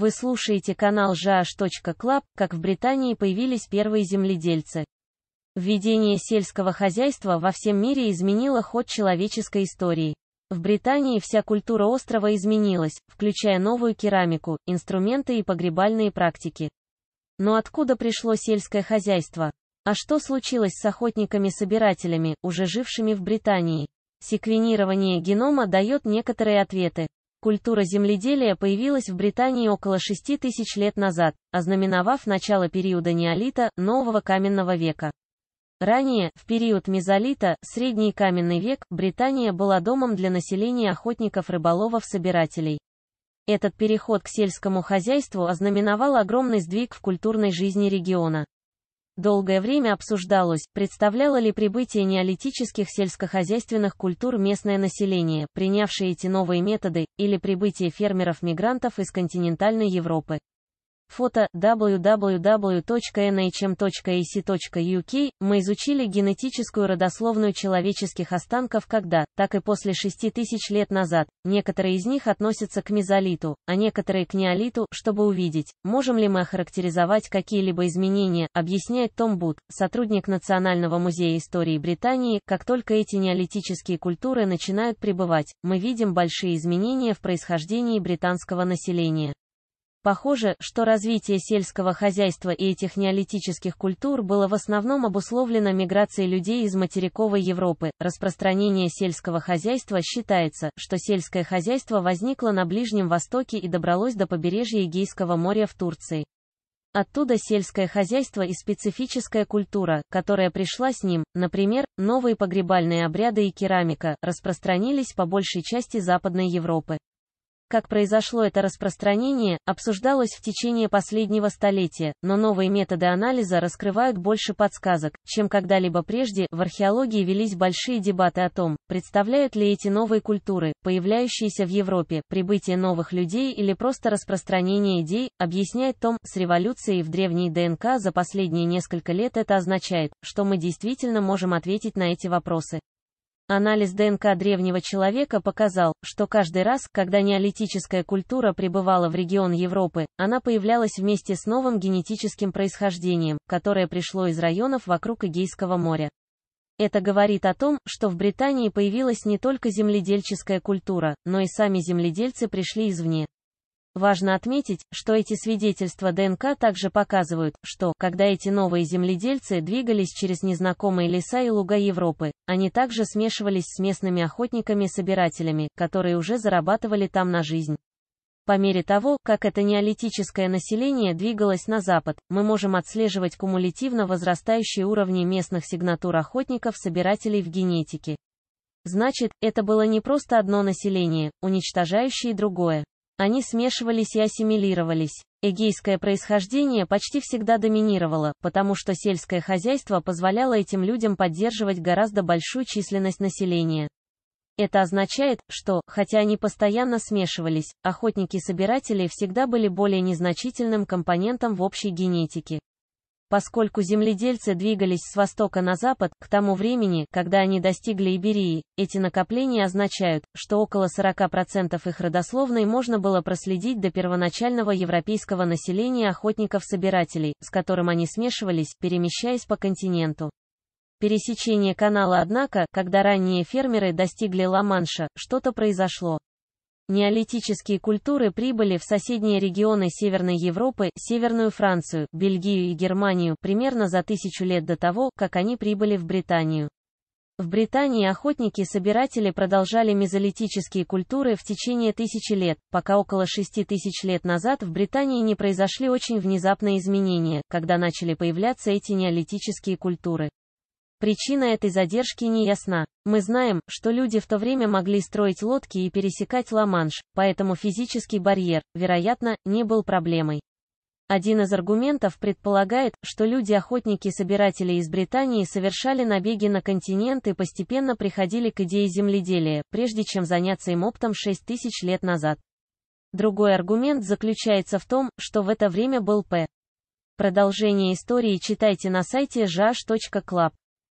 Вы слушаете канал jh.club, как в Британии появились первые земледельцы. Введение сельского хозяйства во всем мире изменило ход человеческой истории. В Британии вся культура острова изменилась, включая новую керамику, инструменты и погребальные практики. Но откуда пришло сельское хозяйство? А что случилось с охотниками-собирателями, уже жившими в Британии? Секвенирование генома дает некоторые ответы. Культура земледелия появилась в Британии около 6 тысяч лет назад, ознаменовав начало периода неолита, нового каменного века. Ранее, в период мезолита, средний каменный век, Британия была домом для населения охотников, рыболовов, собирателей. Этот переход к сельскому хозяйству ознаменовал огромный сдвиг в культурной жизни региона. Долгое время обсуждалось, представляло ли прибытие неолитических сельскохозяйственных культур местное население, принявшее эти новые методы, или прибытие фермеров-мигрантов из континентальной Европы. Фото www.nhm.ac.uk. Эм мы изучили генетическую родословную человеческих останков как когда, так и после 6000 лет назад. Некоторые из них относятся к мезолиту, а некоторые к неолиту, чтобы увидеть, можем ли мы охарактеризовать какие-либо изменения, объясняет Том Бут, сотрудник Национального музея истории Британии, как только эти неолитические культуры начинают пребывать, мы видим большие изменения в происхождении британского населения. Похоже, что развитие сельского хозяйства и этих неолитических культур было в основном обусловлено миграцией людей из материковой Европы. Распространение сельского хозяйства считается, что сельское хозяйство возникло на Ближнем Востоке и добралось до побережья Эгейского моря в Турции. Оттуда сельское хозяйство и специфическая культура, которая пришла с ним, например, новые погребальные обряды и керамика, распространились по большей части Западной Европы. Как произошло это распространение, обсуждалось в течение последнего столетия, но новые методы анализа раскрывают больше подсказок, чем когда-либо прежде. В археологии велись большие дебаты о том, представляют ли эти новые культуры, появляющиеся в Европе, прибытие новых людей или просто распространение идей, объясняет Том, с революцией в древней ДНК за последние несколько лет это означает, что мы действительно можем ответить на эти вопросы. Анализ ДНК древнего человека показал, что каждый раз, когда неолитическая культура пребывала в регион Европы, она появлялась вместе с новым генетическим происхождением, которое пришло из районов вокруг Эгейского моря. Это говорит о том, что в Британии появилась не только земледельческая культура, но и сами земледельцы пришли извне. Важно отметить, что эти свидетельства ДНК также показывают, что, когда эти новые земледельцы двигались через незнакомые леса и луга Европы, они также смешивались с местными охотниками-собирателями, которые уже зарабатывали там на жизнь. По мере того, как это неолитическое население двигалось на запад, мы можем отслеживать кумулятивно возрастающие уровни местных сигнатур охотников-собирателей в генетике. Значит, это было не просто одно население, уничтожающее другое. Они смешивались и ассимилировались. Эгейское происхождение почти всегда доминировало, потому что сельское хозяйство позволяло этим людям поддерживать гораздо большую численность населения. Это означает, что, хотя они постоянно смешивались, охотники-собиратели всегда были более незначительным компонентом в общей генетике. Поскольку земледельцы двигались с востока на запад, к тому времени, когда они достигли Иберии, эти накопления означают, что около 40% их родословной можно было проследить до первоначального европейского населения охотников-собирателей, с которым они смешивались, перемещаясь по континенту. Пересечение канала, однако, когда ранние фермеры достигли Ла-Манша, что-то произошло. Неолитические культуры прибыли в соседние регионы Северной Европы, Северную Францию, Бельгию и Германию примерно за тысячу лет до того, как они прибыли в Британию. В Британии охотники-собиратели продолжали мезолитические культуры в течение тысячи лет, пока около шести тысяч лет назад в Британии не произошли очень внезапные изменения, когда начали появляться эти неолитические культуры. Причина этой задержки не ясна. Мы знаем, что люди в то время могли строить лодки и пересекать Ла-Манш, поэтому физический барьер, вероятно, не был проблемой. Один из аргументов предполагает, что люди-охотники-собиратели из Британии совершали набеги на континент и постепенно приходили к идее земледелия, прежде чем заняться им оптом 6000 лет назад. Другой аргумент заключается в том, что в это время был П. Продолжение истории читайте на сайте жаш.клаб.